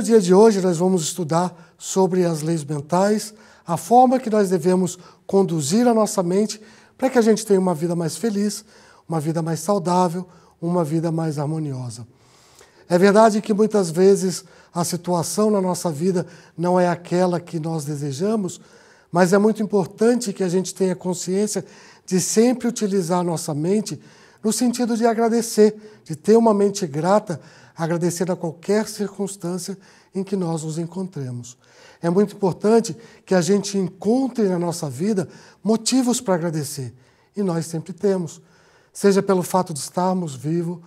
no dia de hoje, nós vamos estudar sobre as leis mentais, a forma que nós devemos conduzir a nossa mente para que a gente tenha uma vida mais feliz, uma vida mais saudável, uma vida mais harmoniosa. É verdade que muitas vezes a situação na nossa vida não é aquela que nós desejamos, mas é muito importante que a gente tenha consciência de sempre utilizar a nossa mente no sentido de agradecer, de ter uma mente grata agradecer a qualquer circunstância em que nós nos encontremos. É muito importante que a gente encontre na nossa vida motivos para agradecer, e nós sempre temos, seja pelo fato de estarmos vivos,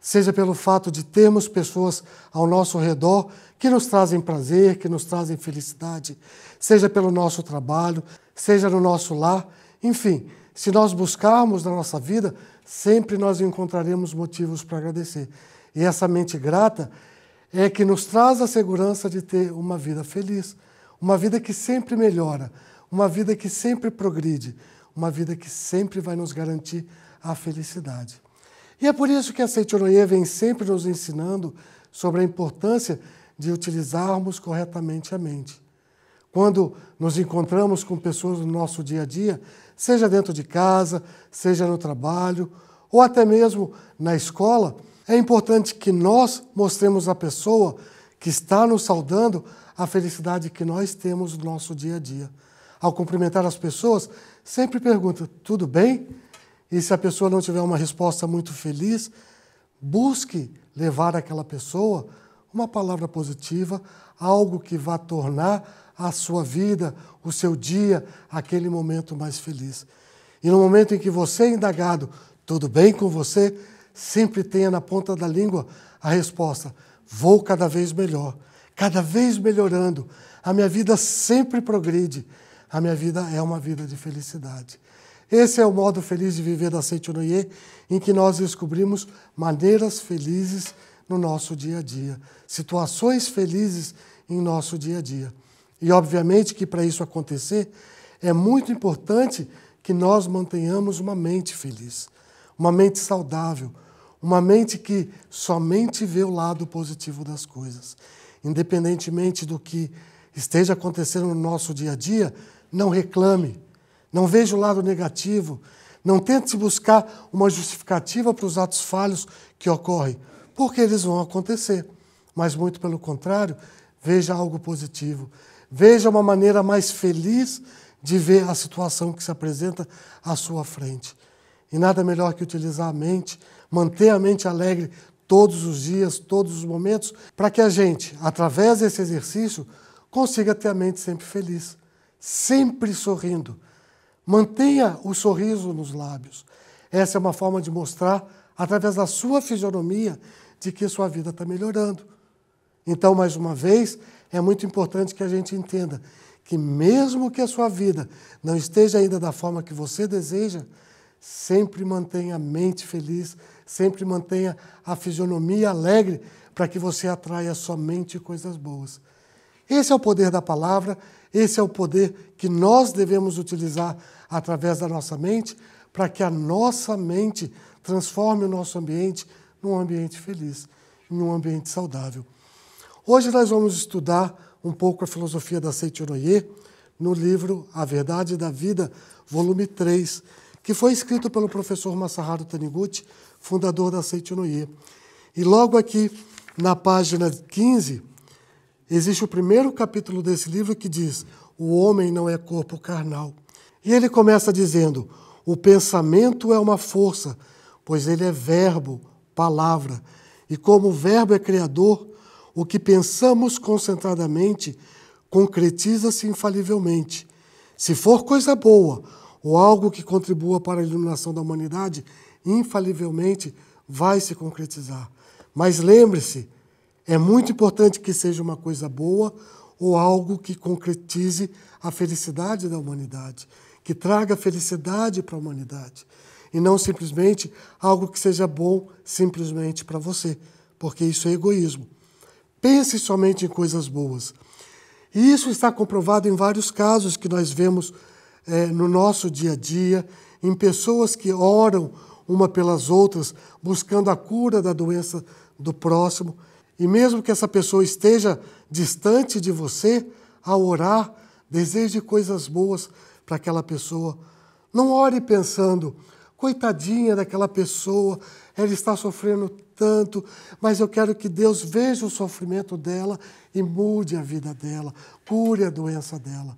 seja pelo fato de termos pessoas ao nosso redor que nos trazem prazer, que nos trazem felicidade, seja pelo nosso trabalho, seja no nosso lar, enfim, se nós buscarmos na nossa vida, sempre nós encontraremos motivos para agradecer. E essa mente grata é que nos traz a segurança de ter uma vida feliz, uma vida que sempre melhora, uma vida que sempre progride, uma vida que sempre vai nos garantir a felicidade. E é por isso que a Seitoroye vem sempre nos ensinando sobre a importância de utilizarmos corretamente a mente. Quando nos encontramos com pessoas no nosso dia a dia, seja dentro de casa, seja no trabalho, ou até mesmo na escola, é importante que nós mostremos à pessoa que está nos saudando a felicidade que nós temos no nosso dia a dia. Ao cumprimentar as pessoas, sempre pergunta: tudo bem? E se a pessoa não tiver uma resposta muito feliz, busque levar aquela pessoa uma palavra positiva, algo que vá tornar a sua vida, o seu dia, aquele momento mais feliz. E no momento em que você é indagado, tudo bem com você? sempre tenha na ponta da língua a resposta: vou cada vez melhor, cada vez melhorando. A minha vida sempre progride. A minha vida é uma vida de felicidade. Esse é o modo feliz de viver da Seitonoye, em que nós descobrimos maneiras felizes no nosso dia a dia, situações felizes em nosso dia a dia. E obviamente que para isso acontecer, é muito importante que nós mantenhamos uma mente feliz, uma mente saudável, uma mente que somente vê o lado positivo das coisas. Independentemente do que esteja acontecendo no nosso dia a dia, não reclame, não veja o lado negativo, não tente buscar uma justificativa para os atos falhos que ocorrem, porque eles vão acontecer. Mas, muito pelo contrário, veja algo positivo. Veja uma maneira mais feliz de ver a situação que se apresenta à sua frente. E nada melhor que utilizar a mente, manter a mente alegre todos os dias, todos os momentos, para que a gente, através desse exercício, consiga ter a mente sempre feliz, sempre sorrindo. Mantenha o sorriso nos lábios. Essa é uma forma de mostrar, através da sua fisionomia, de que sua vida está melhorando. Então, mais uma vez, é muito importante que a gente entenda que, mesmo que a sua vida não esteja ainda da forma que você deseja, sempre mantenha a mente feliz, Sempre mantenha a fisionomia alegre para que você atraia somente coisas boas. Esse é o poder da palavra, esse é o poder que nós devemos utilizar através da nossa mente para que a nossa mente transforme o nosso ambiente num ambiente feliz, em um ambiente saudável. Hoje nós vamos estudar um pouco a filosofia da Seitonoye no livro A Verdade da Vida, volume 3, que foi escrito pelo professor Masaharu Taniguchi fundador da Seitinuí. E logo aqui, na página 15, existe o primeiro capítulo desse livro que diz: O homem não é corpo carnal. E ele começa dizendo: O pensamento é uma força, pois ele é verbo, palavra. E como o verbo é criador, o que pensamos concentradamente concretiza-se infalivelmente. Se for coisa boa ou algo que contribua para a iluminação da humanidade, infalivelmente vai se concretizar. Mas lembre-se, é muito importante que seja uma coisa boa ou algo que concretize a felicidade da humanidade, que traga felicidade para a humanidade, e não simplesmente algo que seja bom simplesmente para você, porque isso é egoísmo. Pense somente em coisas boas. E isso está comprovado em vários casos que nós vemos é, no nosso dia a dia, em pessoas que oram uma pelas outras, buscando a cura da doença do próximo. E mesmo que essa pessoa esteja distante de você, ao orar, deseje coisas boas para aquela pessoa. Não ore pensando, coitadinha daquela pessoa, ela está sofrendo tanto, mas eu quero que Deus veja o sofrimento dela e mude a vida dela, cure a doença dela.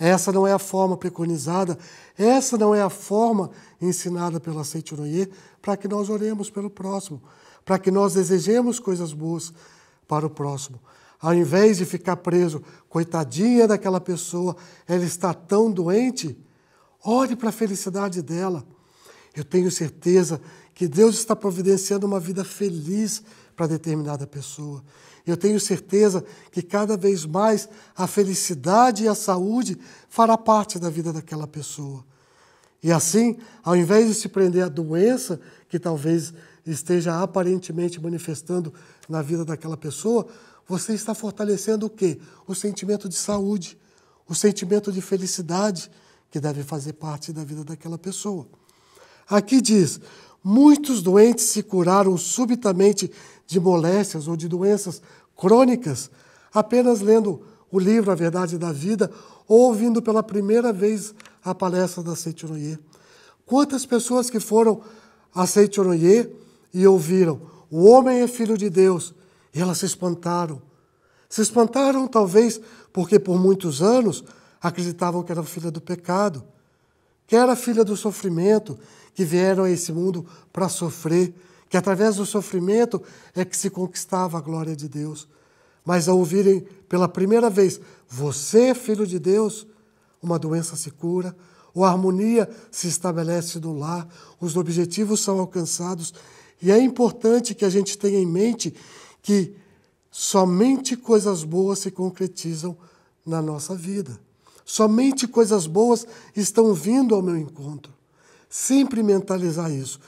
Essa não é a forma preconizada, essa não é a forma ensinada pela Seitiroye para que nós oremos pelo próximo, para que nós desejemos coisas boas para o próximo. Ao invés de ficar preso, coitadinha daquela pessoa, ela está tão doente, ore para a felicidade dela. Eu tenho certeza que Deus está providenciando uma vida feliz para determinada pessoa. Eu tenho certeza que cada vez mais a felicidade e a saúde fará parte da vida daquela pessoa. E assim, ao invés de se prender à doença que talvez esteja aparentemente manifestando na vida daquela pessoa, você está fortalecendo o quê? O sentimento de saúde, o sentimento de felicidade que deve fazer parte da vida daquela pessoa. Aqui diz: muitos doentes se curaram subitamente de moléstias ou de doenças crônicas, apenas lendo o livro A Verdade da Vida ou ouvindo pela primeira vez a palestra da Seitiroye. Quantas pessoas que foram a Seitiroye e ouviram o homem é filho de Deus e elas se espantaram. Se espantaram talvez porque por muitos anos acreditavam que era filha do pecado, que era filha do sofrimento, que vieram a esse mundo para sofrer, que através do sofrimento é que se conquistava a glória de Deus. Mas ao ouvirem pela primeira vez, você, filho de Deus, uma doença se cura, ou a harmonia se estabelece no lar, os objetivos são alcançados. E é importante que a gente tenha em mente que somente coisas boas se concretizam na nossa vida. Somente coisas boas estão vindo ao meu encontro. Sempre mentalizar isso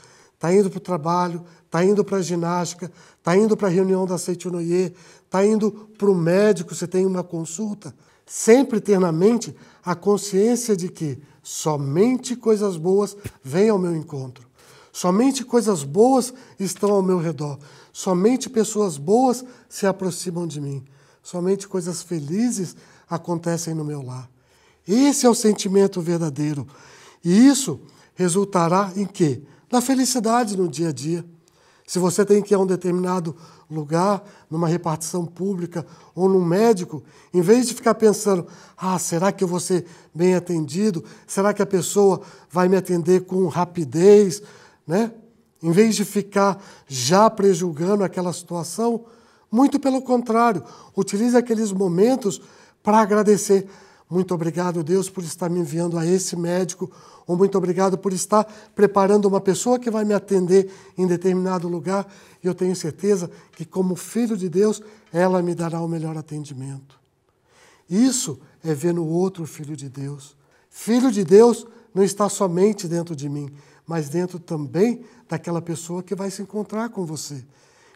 está indo para o trabalho, está indo para a ginástica, está indo para a reunião da Seitonoye, está indo para o médico, você tem uma consulta. Sempre ter na mente a consciência de que somente coisas boas vêm ao meu encontro. Somente coisas boas estão ao meu redor. Somente pessoas boas se aproximam de mim. Somente coisas felizes acontecem no meu lar. Esse é o sentimento verdadeiro. E isso resultará em quê? da felicidade no dia a dia. Se você tem que ir a um determinado lugar, numa repartição pública ou num médico, em vez de ficar pensando, ah, será que eu vou ser bem atendido? Será que a pessoa vai me atender com rapidez? Né? Em vez de ficar já prejulgando aquela situação, muito pelo contrário, utilize aqueles momentos para agradecer. Muito obrigado, Deus, por estar me enviando a esse médico, ou muito obrigado por estar preparando uma pessoa que vai me atender em determinado lugar, e eu tenho certeza que, como filho de Deus, ela me dará o melhor atendimento. Isso é ver no outro filho de Deus. Filho de Deus não está somente dentro de mim, mas dentro também daquela pessoa que vai se encontrar com você.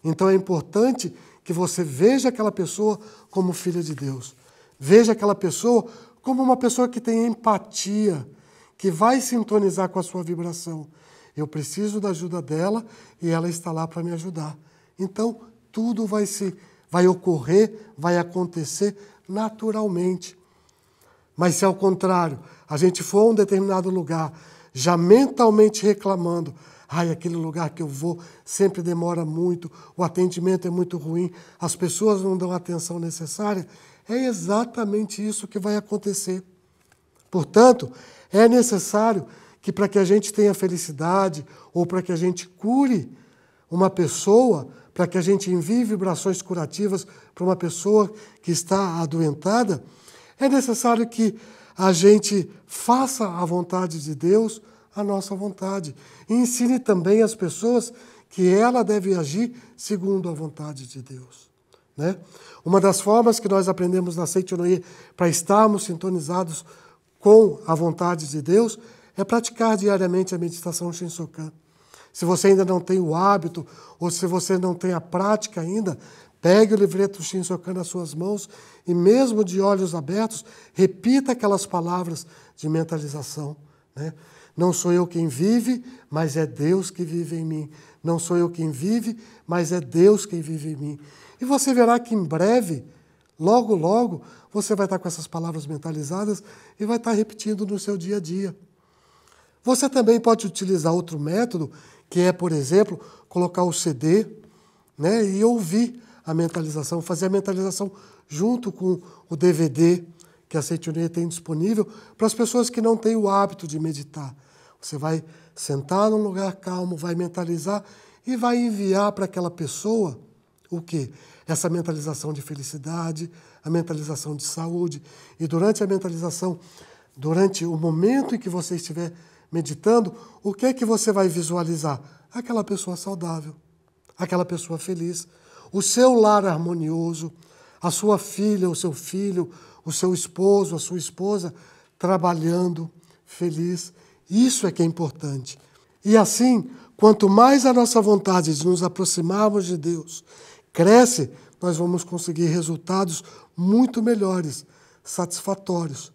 Então é importante que você veja aquela pessoa como filha de Deus. Veja aquela pessoa como uma pessoa que tem empatia, que vai sintonizar com a sua vibração. Eu preciso da ajuda dela e ela está lá para me ajudar. Então, tudo vai se vai ocorrer, vai acontecer naturalmente. Mas se ao contrário, a gente for a um determinado lugar, já mentalmente reclamando, ai, aquele lugar que eu vou sempre demora muito, o atendimento é muito ruim, as pessoas não dão a atenção necessária, é exatamente isso que vai acontecer. Portanto, é necessário que para que a gente tenha felicidade ou para que a gente cure uma pessoa, para que a gente envie vibrações curativas para uma pessoa que está adoentada, é necessário que a gente faça a vontade de Deus a nossa vontade e ensine também as pessoas que ela deve agir segundo a vontade de Deus. Né? Uma das formas que nós aprendemos na Seitonoye para estarmos sintonizados com a vontade de Deus é praticar diariamente a meditação Shinsokan. Se você ainda não tem o hábito ou se você não tem a prática ainda, pegue o livreto Shinsokan nas suas mãos e mesmo de olhos abertos, repita aquelas palavras de mentalização. Né? Não sou eu quem vive, mas é Deus que vive em mim. Não sou eu quem vive, mas é Deus quem vive em mim. E você verá que em breve, logo, logo, você vai estar com essas palavras mentalizadas e vai estar repetindo no seu dia a dia. Você também pode utilizar outro método, que é, por exemplo, colocar o CD né, e ouvir a mentalização, fazer a mentalização junto com o DVD que a Seitonia tem disponível para as pessoas que não têm o hábito de meditar. Você vai sentar num lugar calmo, vai mentalizar e vai enviar para aquela pessoa o quê? Essa mentalização de felicidade, a mentalização de saúde. E durante a mentalização, durante o momento em que você estiver meditando, o que é que você vai visualizar? Aquela pessoa saudável, aquela pessoa feliz, o seu lar harmonioso, a sua filha, o seu filho, o seu esposo, a sua esposa, trabalhando, feliz. Isso é que é importante. E assim, quanto mais a nossa vontade de nos aproximarmos de Deus cresce, nós vamos conseguir resultados muito melhores, satisfatórios.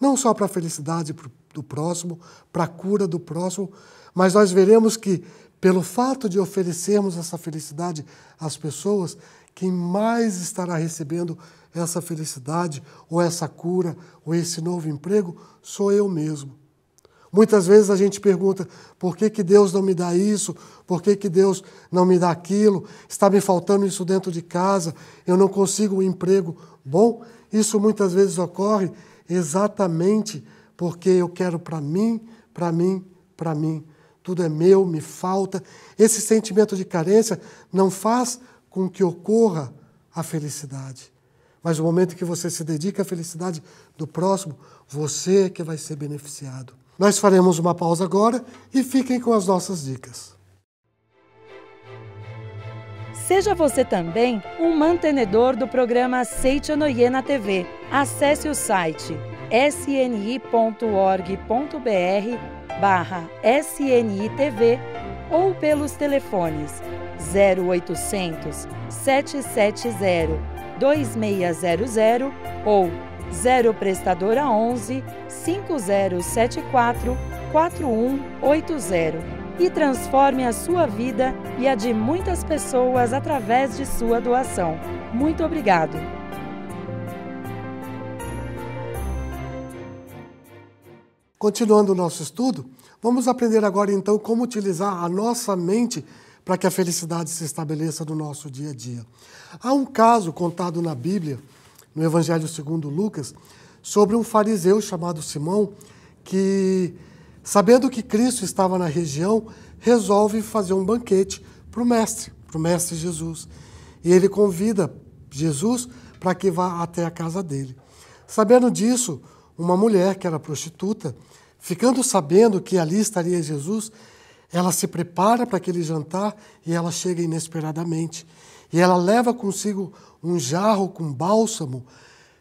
Não só para a felicidade do próximo, para a cura do próximo, mas nós veremos que, pelo fato de oferecermos essa felicidade às pessoas, quem mais estará recebendo essa felicidade, ou essa cura, ou esse novo emprego, sou eu mesmo. Muitas vezes a gente pergunta: por que, que Deus não me dá isso? Por que, que Deus não me dá aquilo? Está me faltando isso dentro de casa? Eu não consigo um emprego bom? Isso muitas vezes ocorre exatamente porque eu quero para mim, para mim, para mim. Tudo é meu, me falta. Esse sentimento de carência não faz com que ocorra a felicidade. Mas no momento que você se dedica à felicidade do próximo, você é que vai ser beneficiado. Nós faremos uma pausa agora e fiquem com as nossas dicas. Seja você também um mantenedor do programa Aceite Anoye na TV. Acesse o site sni.org.br barra snitv ou pelos telefones 0800 770 2600 ou 0 prestadora 11 5074 4180 e transforme a sua vida e a de muitas pessoas através de sua doação. Muito obrigado. Continuando o nosso estudo, vamos aprender agora então como utilizar a nossa mente para que a felicidade se estabeleça no nosso dia a dia. Há um caso contado na Bíblia, no Evangelho segundo Lucas, sobre um fariseu chamado Simão que, sabendo que Cristo estava na região, resolve fazer um banquete para o mestre, para o mestre Jesus. E ele convida Jesus para que vá até a casa dele. Sabendo disso, uma mulher que era prostituta, ficando sabendo que ali estaria Jesus, ela se prepara para aquele jantar e ela chega inesperadamente. E ela leva consigo um jarro com bálsamo.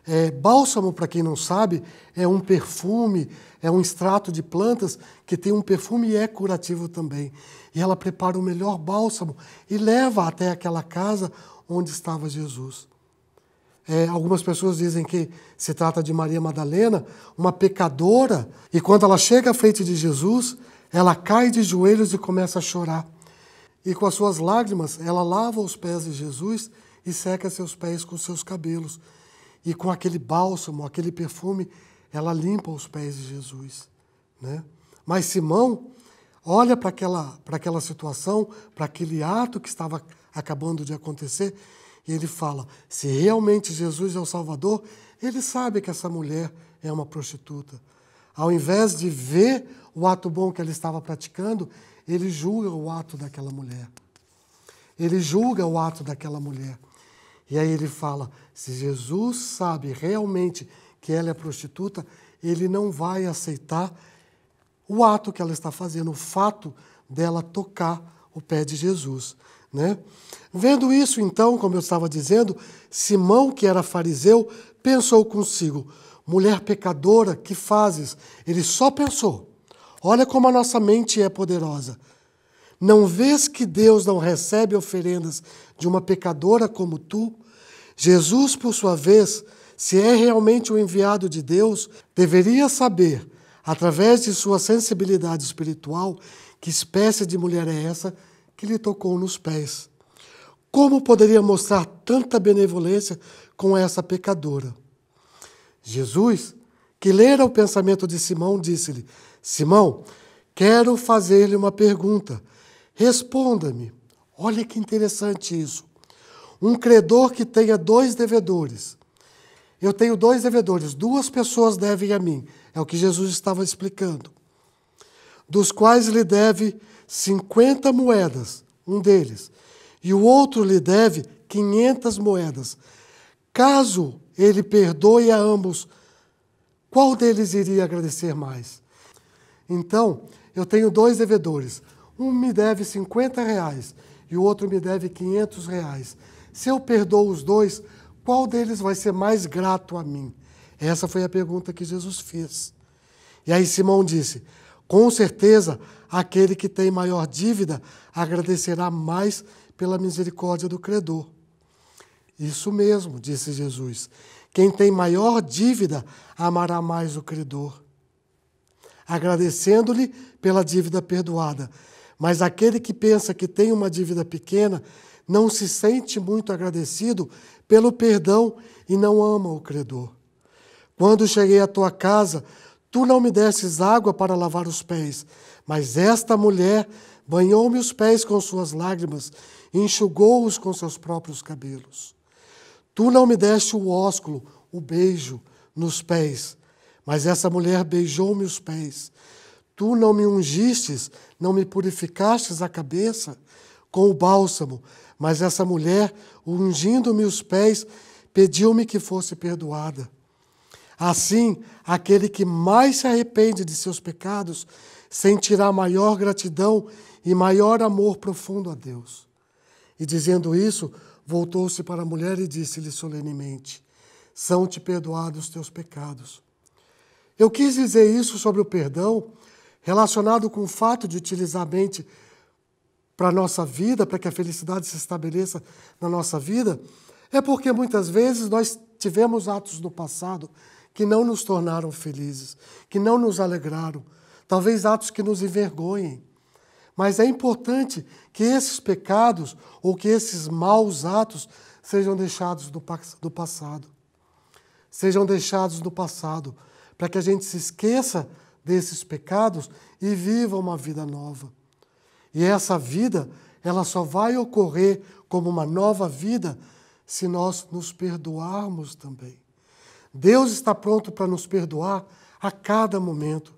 É, bálsamo, para quem não sabe, é um perfume, é um extrato de plantas que tem um perfume e é curativo também. E ela prepara o melhor bálsamo e leva até aquela casa onde estava Jesus. É, algumas pessoas dizem que se trata de Maria Madalena, uma pecadora, e quando ela chega à frente de Jesus, ela cai de joelhos e começa a chorar. E com as suas lágrimas, ela lava os pés de Jesus e seca seus pés com seus cabelos. E com aquele bálsamo, aquele perfume, ela limpa os pés de Jesus. Né? Mas Simão olha para aquela, aquela situação, para aquele ato que estava acabando de acontecer e ele fala: se realmente Jesus é o Salvador, ele sabe que essa mulher é uma prostituta. Ao invés de ver o ato bom que ela estava praticando, ele julga o ato daquela mulher. Ele julga o ato daquela mulher. E aí ele fala: se Jesus sabe realmente que ela é prostituta, ele não vai aceitar o ato que ela está fazendo, o fato dela tocar o pé de Jesus. Né? Vendo isso, então, como eu estava dizendo, Simão, que era fariseu, pensou consigo: mulher pecadora, que fazes? Ele só pensou. Olha como a nossa mente é poderosa. Não vês que Deus não recebe oferendas de uma pecadora como tu? Jesus, por sua vez, se é realmente o enviado de Deus, deveria saber, através de sua sensibilidade espiritual, que espécie de mulher é essa que lhe tocou nos pés. Como poderia mostrar tanta benevolência com essa pecadora? Jesus, que lera o pensamento de Simão, disse-lhe: Simão, quero fazer-lhe uma pergunta. Responda-me. Olha que interessante isso. Um credor que tenha dois devedores. Eu tenho dois devedores, duas pessoas devem a mim. É o que Jesus estava explicando. Dos quais lhe deve 50 moedas, um deles, e o outro lhe deve 500 moedas. Caso ele perdoe a ambos, qual deles iria agradecer mais? Então, eu tenho dois devedores. Um me deve 50 reais e o outro me deve 500 reais. Se eu perdoo os dois, qual deles vai ser mais grato a mim? Essa foi a pergunta que Jesus fez. E aí Simão disse: com certeza, aquele que tem maior dívida agradecerá mais pela misericórdia do credor. Isso mesmo, disse Jesus. Quem tem maior dívida amará mais o credor, agradecendo-lhe pela dívida perdoada. Mas aquele que pensa que tem uma dívida pequena não se sente muito agradecido pelo perdão e não ama o credor. Quando cheguei à tua casa, Tu não me destes água para lavar os pés, mas esta mulher banhou-me os pés com suas lágrimas e enxugou-os com seus próprios cabelos. Tu não me deste o ósculo, o beijo, nos pés, mas essa mulher beijou-me os pés. Tu não me ungistes, não me purificastes a cabeça com o bálsamo, mas essa mulher, ungindo-me os pés, pediu-me que fosse perdoada. Assim, aquele que mais se arrepende de seus pecados sentirá maior gratidão e maior amor profundo a Deus. E dizendo isso, voltou-se para a mulher e disse-lhe solenemente: São-te perdoados os teus pecados. Eu quis dizer isso sobre o perdão, relacionado com o fato de utilizar a mente para a nossa vida, para que a felicidade se estabeleça na nossa vida, é porque muitas vezes nós tivemos atos no passado que não nos tornaram felizes, que não nos alegraram, talvez atos que nos envergonhem. Mas é importante que esses pecados ou que esses maus atos sejam deixados do, do passado. Sejam deixados do passado, para que a gente se esqueça desses pecados e viva uma vida nova. E essa vida, ela só vai ocorrer como uma nova vida se nós nos perdoarmos também. Deus está pronto para nos perdoar a cada momento.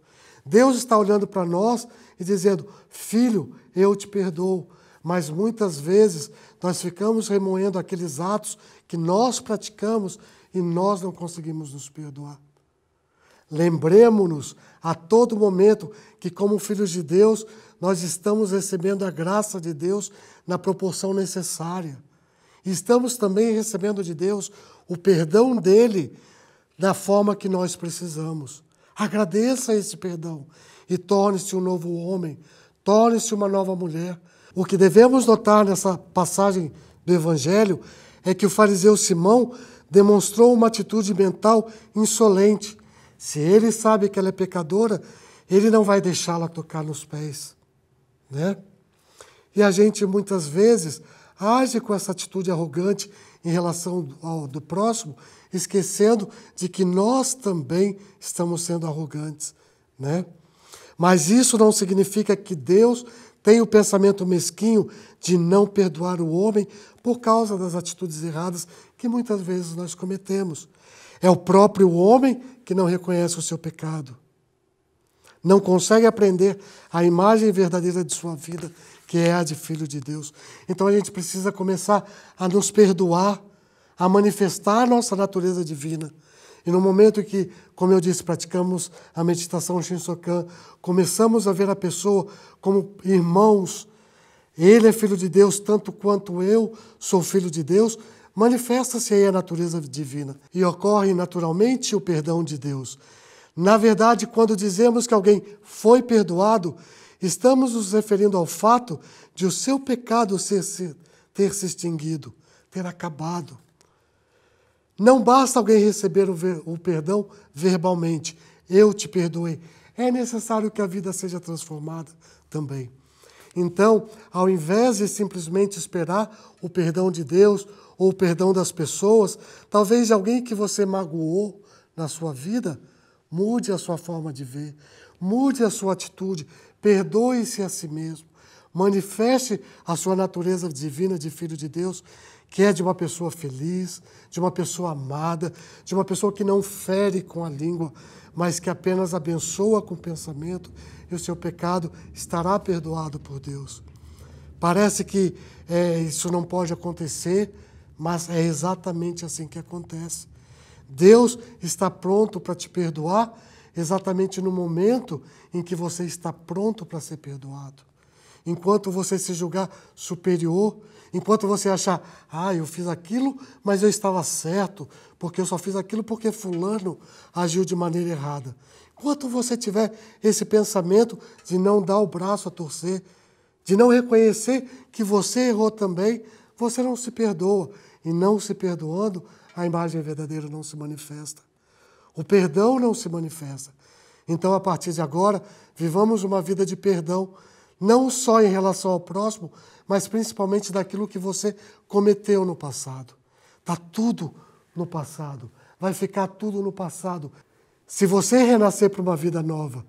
Deus está olhando para nós e dizendo: Filho, eu te perdoo. Mas muitas vezes nós ficamos remoendo aqueles atos que nós praticamos e nós não conseguimos nos perdoar. Lembremos-nos a todo momento que, como filhos de Deus, nós estamos recebendo a graça de Deus na proporção necessária. Estamos também recebendo de Deus o perdão dele da forma que nós precisamos. Agradeça esse perdão e torne-se um novo homem, torne-se uma nova mulher. O que devemos notar nessa passagem do Evangelho é que o fariseu Simão demonstrou uma atitude mental insolente. Se ele sabe que ela é pecadora, ele não vai deixá-la tocar nos pés, né? E a gente muitas vezes age com essa atitude arrogante em relação ao do próximo, esquecendo de que nós também estamos sendo arrogantes, né? Mas isso não significa que Deus tem o pensamento mesquinho de não perdoar o homem por causa das atitudes erradas que muitas vezes nós cometemos. É o próprio homem que não reconhece o seu pecado. Não consegue aprender a imagem verdadeira de sua vida que é a de filho de Deus. Então a gente precisa começar a nos perdoar, a manifestar a nossa natureza divina. E no momento que, como eu disse, praticamos a meditação Shinsokan, começamos a ver a pessoa como irmãos. Ele é filho de Deus tanto quanto eu sou filho de Deus. Manifesta-se aí a natureza divina e ocorre naturalmente o perdão de Deus. Na verdade, quando dizemos que alguém foi perdoado, Estamos nos referindo ao fato de o seu pecado ser, ter se extinguido, ter acabado. Não basta alguém receber o, ver, o perdão verbalmente, eu te perdoei. É necessário que a vida seja transformada também. Então, ao invés de simplesmente esperar o perdão de Deus ou o perdão das pessoas, talvez alguém que você magoou na sua vida, mude a sua forma de ver, mude a sua atitude, perdoe-se a si mesmo, manifeste a sua natureza divina de filho de Deus, que é de uma pessoa feliz, de uma pessoa amada, de uma pessoa que não fere com a língua, mas que apenas abençoa com o pensamento, e o seu pecado estará perdoado por Deus. Parece que é, isso não pode acontecer, mas é exatamente assim que acontece. Deus está pronto para te perdoar exatamente no momento em que você está pronto para ser perdoado. Enquanto você se julgar superior, enquanto você achar, ah, eu fiz aquilo, mas eu estava certo, porque eu só fiz aquilo porque Fulano agiu de maneira errada. Enquanto você tiver esse pensamento de não dar o braço a torcer, de não reconhecer que você errou também, você não se perdoa. E não se perdoando, a imagem verdadeira não se manifesta. O perdão não se manifesta. Então, a partir de agora, vivamos uma vida de perdão, não só em relação ao próximo, mas principalmente daquilo que você cometeu no passado. Está tudo no passado, vai ficar tudo no passado. Se você renascer para uma vida nova,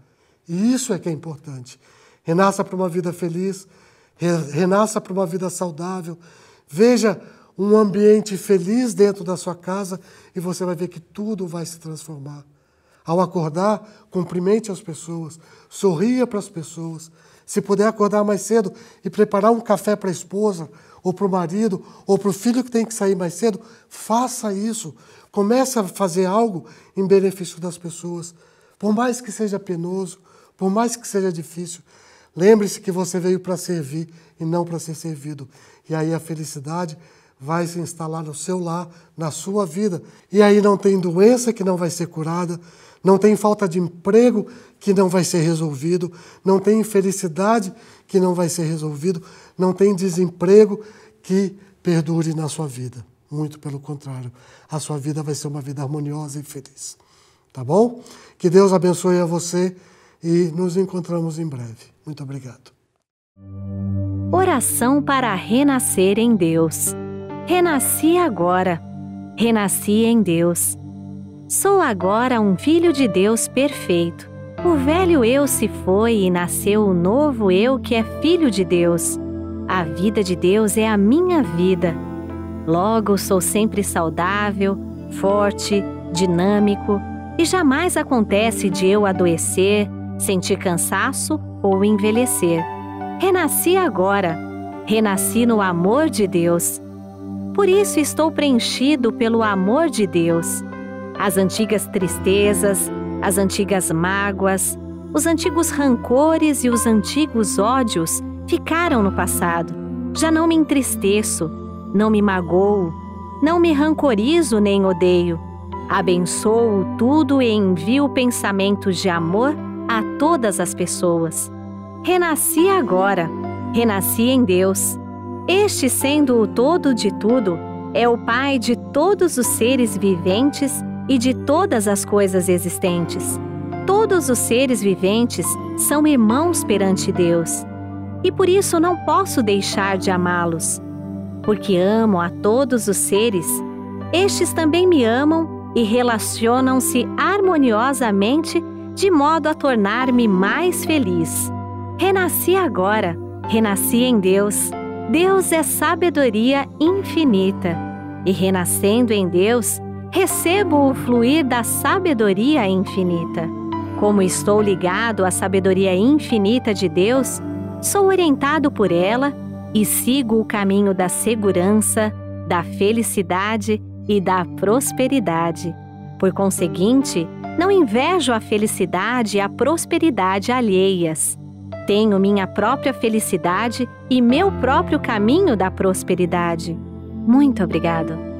e isso é que é importante, renasça para uma vida feliz, renasça para uma vida saudável, veja um ambiente feliz dentro da sua casa e você vai ver que tudo vai se transformar. Ao acordar, cumprimente as pessoas, sorria para as pessoas. Se puder acordar mais cedo e preparar um café para a esposa, ou para o marido, ou para o filho que tem que sair mais cedo, faça isso. Comece a fazer algo em benefício das pessoas. Por mais que seja penoso, por mais que seja difícil, lembre-se que você veio para servir e não para ser servido. E aí a felicidade vai se instalar no seu lar, na sua vida. E aí não tem doença que não vai ser curada, não tem falta de emprego que não vai ser resolvido, não tem infelicidade que não vai ser resolvido, não tem desemprego que perdure na sua vida. Muito pelo contrário, a sua vida vai ser uma vida harmoniosa e feliz. Tá bom? Que Deus abençoe a você e nos encontramos em breve. Muito obrigado. Oração para renascer em Deus. Renasci agora. Renasci em Deus. Sou agora um filho de Deus perfeito. O velho eu se foi e nasceu o novo eu que é filho de Deus. A vida de Deus é a minha vida. Logo, sou sempre saudável, forte, dinâmico e jamais acontece de eu adoecer, sentir cansaço ou envelhecer. Renasci agora. Renasci no amor de Deus. Por isso estou preenchido pelo amor de Deus. As antigas tristezas, as antigas mágoas, os antigos rancores e os antigos ódios ficaram no passado. Já não me entristeço, não me magoo, não me rancorizo nem odeio. Abençoo tudo e envio pensamentos de amor a todas as pessoas. Renasci agora, renasci em Deus. Este, sendo o todo de tudo, é o Pai de todos os seres viventes e de todas as coisas existentes. Todos os seres viventes são irmãos perante Deus. E por isso não posso deixar de amá-los. Porque amo a todos os seres, estes também me amam e relacionam-se harmoniosamente de modo a tornar-me mais feliz. Renasci agora, renasci em Deus. Deus é sabedoria infinita, e renascendo em Deus, recebo o fluir da sabedoria infinita. Como estou ligado à sabedoria infinita de Deus, sou orientado por ela e sigo o caminho da segurança, da felicidade e da prosperidade. Por conseguinte, não invejo a felicidade e a prosperidade alheias tenho minha própria felicidade e meu próprio caminho da prosperidade. Muito obrigado.